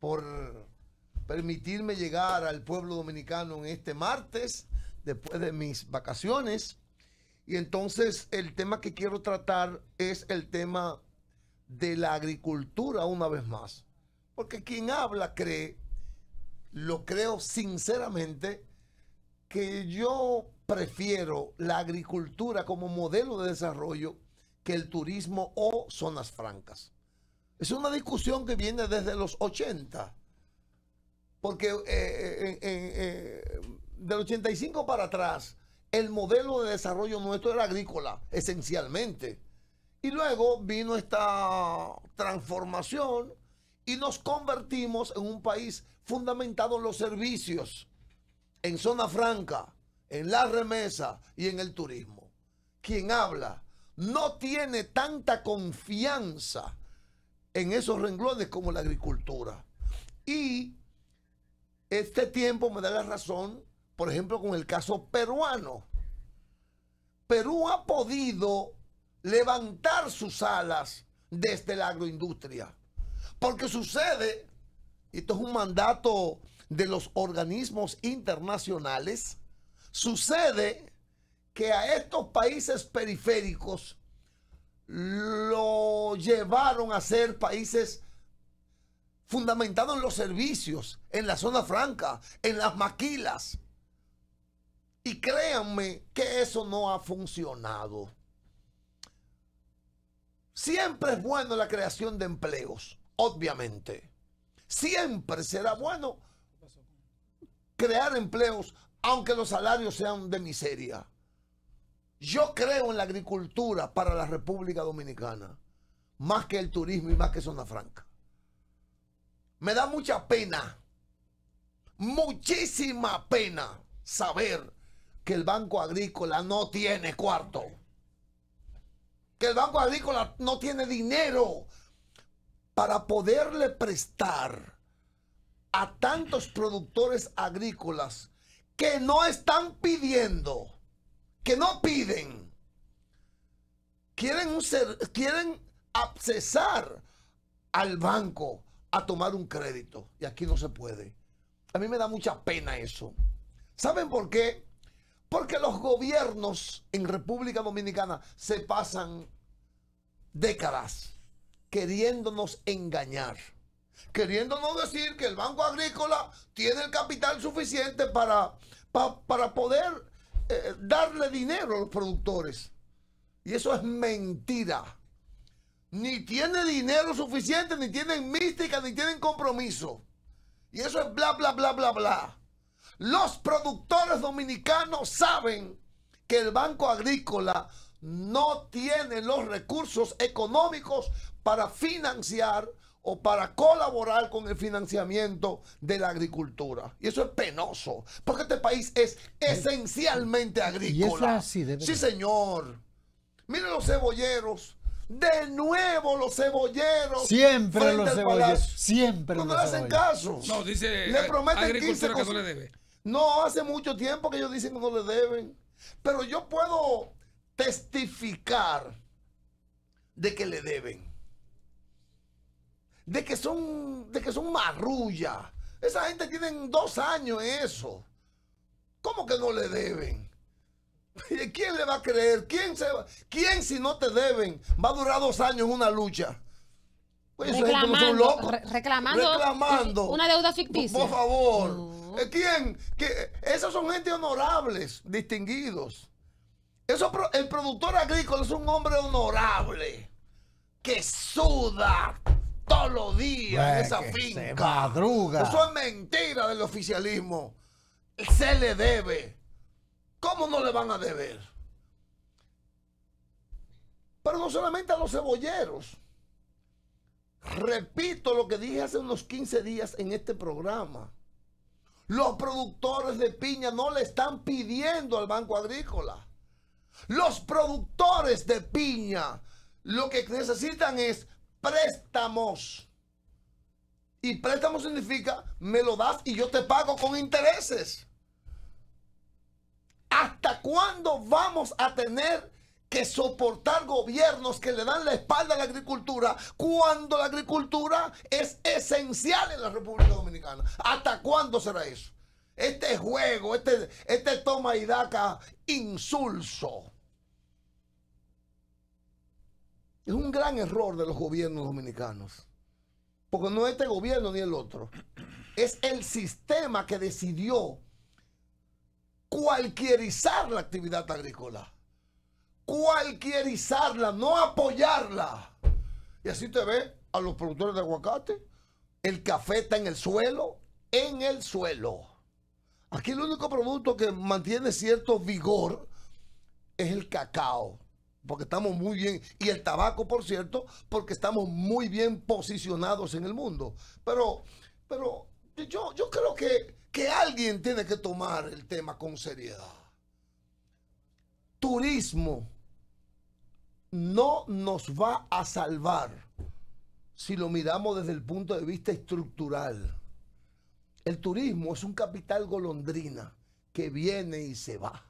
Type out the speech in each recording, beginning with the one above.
por permitirme llegar al pueblo dominicano en este martes, después de mis vacaciones. Y entonces el tema que quiero tratar es el tema de la agricultura una vez más. Porque quien habla cree, lo creo sinceramente, que yo prefiero la agricultura como modelo de desarrollo que el turismo o zonas francas. Es una discusión que viene desde los 80. Porque eh, eh, eh, del 85 para atrás, el modelo de desarrollo nuestro era agrícola, esencialmente. Y luego vino esta transformación y nos convertimos en un país fundamentado en los servicios, en zona franca, en la remesa y en el turismo. Quien habla no tiene tanta confianza en esos renglones como la agricultura. Y este tiempo me da la razón, por ejemplo, con el caso peruano. Perú ha podido levantar sus alas desde la agroindustria. Porque sucede, y esto es un mandato de los organismos internacionales, sucede que a estos países periféricos lo llevaron a ser países fundamentados en los servicios, en la zona franca, en las maquilas. Y créanme que eso no ha funcionado. Siempre es bueno la creación de empleos, obviamente. Siempre será bueno crear empleos, aunque los salarios sean de miseria. Yo creo en la agricultura para la República Dominicana, más que el turismo y más que Zona Franca. Me da mucha pena, muchísima pena saber que el Banco Agrícola no tiene cuarto. Que el Banco Agrícola no tiene dinero para poderle prestar a tantos productores agrícolas que no están pidiendo que no piden. Quieren, quieren accesar al banco a tomar un crédito. Y aquí no se puede. A mí me da mucha pena eso. ¿Saben por qué? Porque los gobiernos en República Dominicana se pasan décadas queriéndonos engañar, queriéndonos decir que el Banco Agrícola tiene el capital suficiente para, para poder eh, darle dinero a los productores. Y eso es mentira. Ni tiene dinero suficiente, ni tienen mística, ni tienen compromiso. Y eso es bla, bla, bla, bla, bla. Los productores dominicanos saben que el Banco Agrícola no tiene los recursos económicos para financiar o para colaborar con el financiamiento de la agricultura. Y eso es penoso, porque este país es esencialmente agrícola. sí, señor. Miren los cebolleros. De nuevo los cebolleros. Siempre los cebolleros. Siempre. No le hacen caso. No, dice. Le prometen No, le no, hace mucho tiempo que ellos dicen que no le deben. Pero yo puedo testificar de que le deben de que son, de que son marrullas. Esa gente tienen dos años en eso. ¿Cómo que no le deben? ¿Quién le va a creer? ¿Quién, se ¿Quién si no te deben va a durar dos años en una lucha? reclamando, una deuda ficticia. Por, favor. Eh, ¿Quién? que eh, Esos son gente honorables, distinguidos. Eso, el productor agrícola es un hombre honorable que suda todos los días en esa finca. Madruga. Eso es mentira del oficialismo. Se le debe. ¿Cómo no le van a deber? Pero no solamente a los cebolleros. Repito lo que dije hace unos 15 días en este programa. Los productores de piña no le están pidiendo al Banco Agrícola. Los productores de piña lo que necesitan es préstamos. Y préstamo significa, me lo das y yo te pago con intereses. ¿Hasta cuándo vamos a tener que soportar gobiernos que le dan la espalda a la agricultura cuando la agricultura es esencial en la República Dominicana? ¿Hasta cuándo será eso? Este juego, este, este toma y daca insulso. Es un gran error de los gobiernos dominicanos. Porque no este gobierno ni el otro. Es el sistema que decidió cualquierizar la actividad agrícola. Cualquierizarla, no apoyarla. Y así te ve a los productores de aguacate. El café está en el suelo, en el suelo. Aquí el único producto que mantiene cierto vigor es el cacao porque estamos muy bien, y el tabaco, por cierto, porque estamos muy bien posicionados en el mundo. Pero, pero yo, yo creo que, alguien tiene que tomar el tema con seriedad. Turismo no nos va a salvar si lo miramos desde el punto de vista estructural. El turismo es un capital golondrina que viene y se va.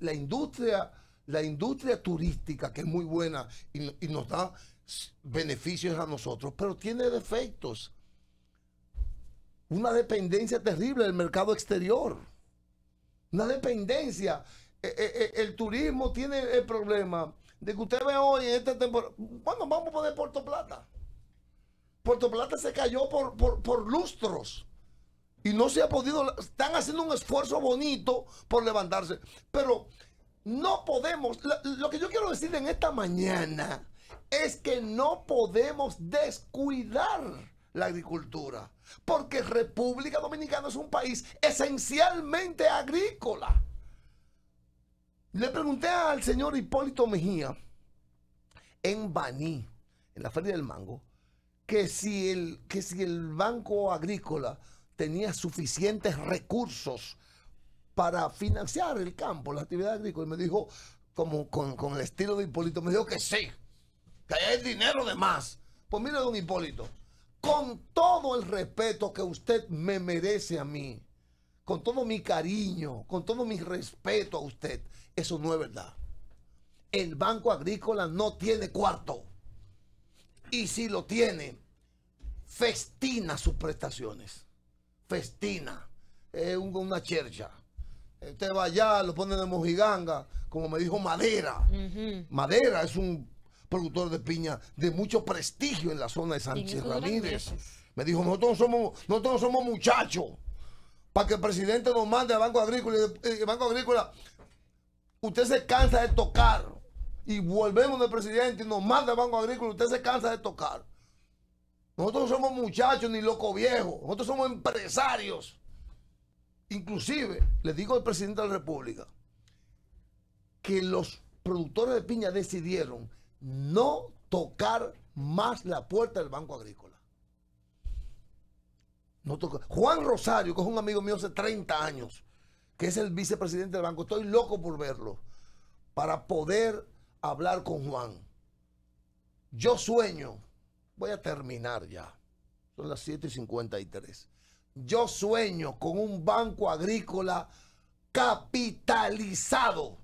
la industria la industria turística, que es muy buena y, nos da beneficios a nosotros, pero tiene defectos. Una dependencia terrible del mercado exterior. Una dependencia. Eh, eh, eh, el turismo tiene el problema de que usted ve hoy en esta temporada. Bueno, vamos a poner Puerto Plata. Puerto Plata se cayó por lustros. Y no se ha podido. Están haciendo un esfuerzo bonito por levantarse. Pero no podemos, lo, que yo quiero decir en esta mañana es que no podemos descuidar la agricultura, porque República Dominicana es un país esencialmente agrícola. Le pregunté al señor Hipólito Mejía en Baní, en la Feria del Mango, que si el, que si el Banco Agrícola tenía suficientes recursos para financiar el campo, la actividad agrícola. Y me dijo, como con, el estilo de Hipólito, me dijo que sí, que hay dinero de más. Pues mire, don Hipólito, con todo el respeto que usted me merece a mí, con todo mi cariño, con todo mi respeto a usted, eso no es verdad. El Banco Agrícola no tiene cuarto. Y si lo tiene, festina sus prestaciones. Festina. Es una chercha Usted va allá, lo pone de mojiganga, como me dijo Madera. Madera es un productor de piña de mucho prestigio en la zona de Sánchez Ramírez. Me dijo, nosotros somos, somos muchachos. Para que el presidente nos mande al Banco Agrícola y eh, eh, Banco Agrícola, usted se cansa de tocar. Y volvemos del presidente y nos manda al Banco Agrícola, usted se cansa de tocar. Nosotros no somos muchachos ni loco viejo. Nosotros somos empresarios. Inclusive, le digo al presidente de la República que los productores de piña decidieron no tocar más la puerta del Banco Agrícola. No toca. Juan Rosario, que es un amigo mío hace 30 años, que es el vicepresidente del banco, estoy loco por verlo, para poder hablar con Juan. Yo sueño, voy a terminar ya, son las 7 y 53. Yo sueño con un banco agrícola capitalizado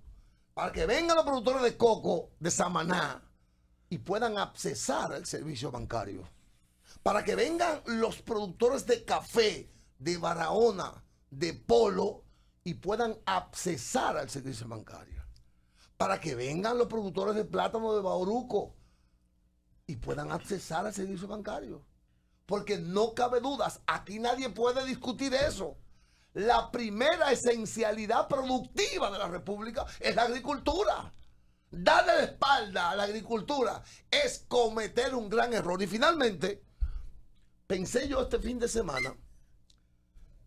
para que vengan los productores de coco de Samaná y puedan accesar al servicio bancario. Para que vengan los productores de café de Barahona, de Polo y puedan accesar al servicio bancario. Para que vengan los productores de plátano de Bauruco y puedan accesar al servicio bancario. Porque no cabe dudas, aquí nadie puede discutir eso. La primera esencialidad productiva de la República es la agricultura. Darle la espalda a la agricultura es cometer un gran error. Y finalmente, pensé yo este fin de semana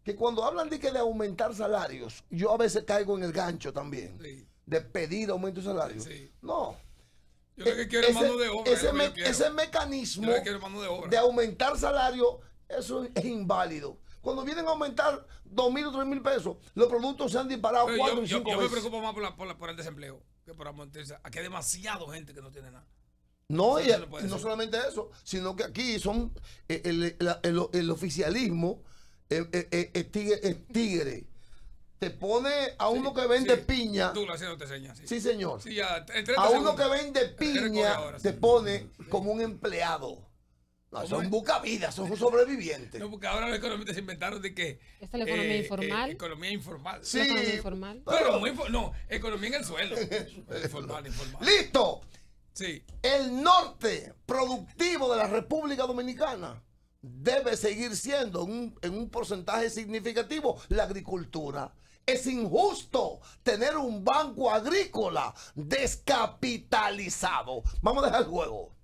que cuando hablan de que de aumentar salarios, yo a veces caigo en el gancho también, de pedir aumento de salarios. No yo creo que ese, de obra. Ese, mecanismo de, aumentar salario, eso es inválido. Cuando vienen a aumentar 2 mil o 3 mil pesos, los productos se han disparado 4 yo, y 5 veces yo me preocupo más por, la, por, el desempleo que por aumentarse. Aquí hay demasiada gente que no tiene nada. No, no, solamente eso, sino que aquí son eh, el, oficialismo eh, eh, es tigre te pone a uno que vende piña. Tú lo te señas, sí. sí. señor. a uno que vende piña te pone como un empleado. No, son bucavidas, son sobrevivientes. No, porque ahora los economistas inventaron de que. Esta es la economía eh, eh, informal. economía informal. Sí. economía informal. Pero, no, economía en el suelo. informal, informal. ¡Listo! Sí. El norte productivo de la República Dominicana debe seguir siendo en un porcentaje significativo la agricultura. Es injusto tener un banco agrícola descapitalizado. Vamos a dejar el juego.